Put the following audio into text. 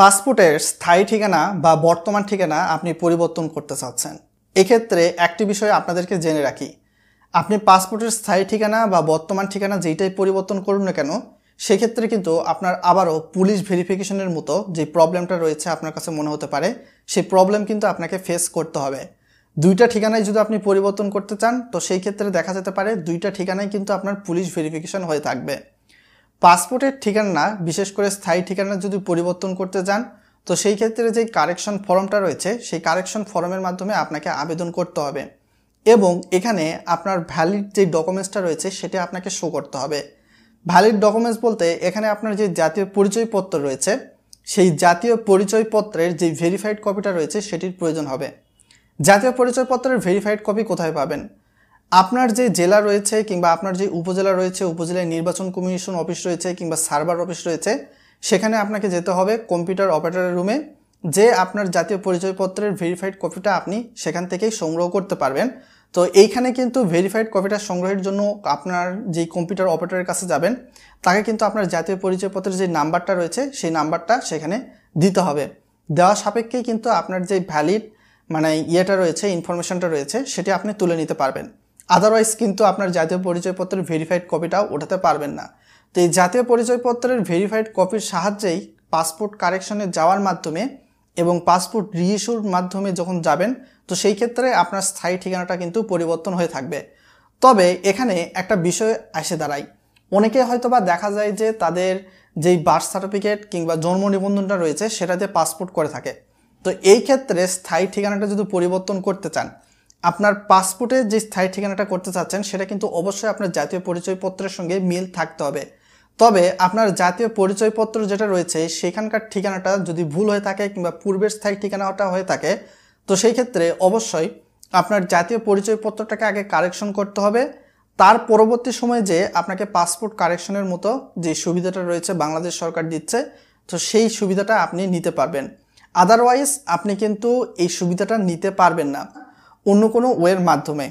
পাসপোর্টের স্থায়ী ঠিকানা বা বর্তমান ঠিকানা আপনি পরিবর্তন করতে চাচ্ছেন এক্ষেত্রে একটি বিষয় আপনাদেরকে জেনে রাখি আপনি পাসপোর্টের স্থায়ী ঠিকানা বা বর্তমান ঠিকানা যেইটাই পরিবর্তন করুন না কেন সেক্ষেত্রে কিন্তু আপনার আবারও পুলিশ ভেরিফিকেশনের মতো যে প্রবলেমটা রয়েছে আপনার কাছে মনে হতে পারে সেই প্রবলেম কিন্তু আপনাকে ফেস করতে হবে দুইটা ঠিকানায় যদি আপনি পরিবর্তন করতে চান তো সেই ক্ষেত্রে দেখা যেতে পারে দুইটা ঠিকানায় কিন্তু আপনার পুলিশ ভেরিফিকেশন হয়ে থাকবে পাসপোর্টের ঠিকানা বিশেষ করে স্থায়ী ঠিকানা যদি পরিবর্তন করতে যান তো সেই ক্ষেত্রে যে কারেকশন ফর্মটা রয়েছে সেই কারেকশন ফর্মের মাধ্যমে আপনাকে আবেদন করতে হবে এবং এখানে আপনার ভ্যালিড যে ডকুমেন্টসটা রয়েছে সেটা আপনাকে শো করতে হবে ভ্যালিড ডকুমেন্টস বলতে এখানে আপনার যে জাতীয় পরিচয়পত্র রয়েছে সেই জাতীয় পরিচয়পত্রের যে ভেরিফাইড কপিটা রয়েছে সেটির প্রয়োজন হবে জাতীয় পরিচয়পত্রের ভেরিফাইড কপি কোথায় পাবেন আপনার যে জেলা রয়েছে কিংবা আপনার যে উপজেলা রয়েছে উপজেলায় নির্বাচন কমিশন অফিস রয়েছে কিংবা সার্ভার অফিস রয়েছে সেখানে আপনাকে যেতে হবে কম্পিউটার অপারেটারের রুমে যে আপনার জাতীয় পরিচয়পত্রের ভেরিফাইড কপিটা আপনি সেখান থেকেই সংগ্রহ করতে পারবেন তো এইখানে কিন্তু ভেরিফাইড কপিটা সংগ্রহের জন্য আপনার যে কম্পিউটার অপারেটারের কাছে যাবেন তাকে কিন্তু আপনার জাতীয় পরিচয়পত্রের যে নাম্বারটা রয়েছে সেই নাম্বারটা সেখানে দিতে হবে দেওয়া সাপেক্ষেই কিন্তু আপনার যে ভ্যালিড মানে ইয়েটা রয়েছে ইনফরমেশনটা রয়েছে সেটি আপনি তুলে নিতে পারবেন আদারওয়াইজ কিন্তু আপনার জাতীয় পরিচয়পত্রের ভেরিফাইড কপিটাও ওঠাতে পারবেন না তো এই জাতীয় পরিচয়পত্রের ভেরিফাইড কপির সাহায্যেই পাসপোর্ট কারেকশনে যাওয়ার মাধ্যমে এবং পাসপোর্ট রিইস্যুর মাধ্যমে যখন যাবেন তো সেই ক্ষেত্রে আপনার স্থায়ী ঠিকানাটা কিন্তু পরিবর্তন হয়ে থাকবে তবে এখানে একটা বিষয় এসে দাঁড়ায় অনেকে হয়তো বা দেখা যায় যে তাদের যেই বার্থ সার্টিফিকেট কিংবা জন্ম নিবন্ধনটা রয়েছে সেটা দিয়ে পাসপোর্ট করে থাকে তো এই ক্ষেত্রে স্থায়ী ঠিকানাটা যদি পরিবর্তন করতে চান আপনার পাসপোর্টে যে স্থায়ী ঠিকানাটা করতে চাচ্ছেন সেটা কিন্তু অবশ্যই আপনার জাতীয় পরিচয়পত্রের সঙ্গে মিল থাকতে হবে তবে আপনার জাতীয় পরিচয়পত্র যেটা রয়েছে সেখানকার ঠিকানাটা যদি ভুল হয়ে থাকে কিংবা পূর্বের স্থায়ী ঠিকানাটা হয়ে থাকে তো সেই ক্ষেত্রে অবশ্যই আপনার জাতীয় পরিচয়পত্রটাকে আগে কারেকশন করতে হবে তার পরবর্তী সময়ে যে আপনাকে পাসপোর্ট কারেকশনের মতো যে সুবিধাটা রয়েছে বাংলাদেশ সরকার দিচ্ছে তো সেই সুবিধাটা আপনি নিতে পারবেন আদারওয়াইজ আপনি কিন্তু এই সুবিধাটা নিতে পারবেন না অন্য কোনো ওয়ের মাধ্যমে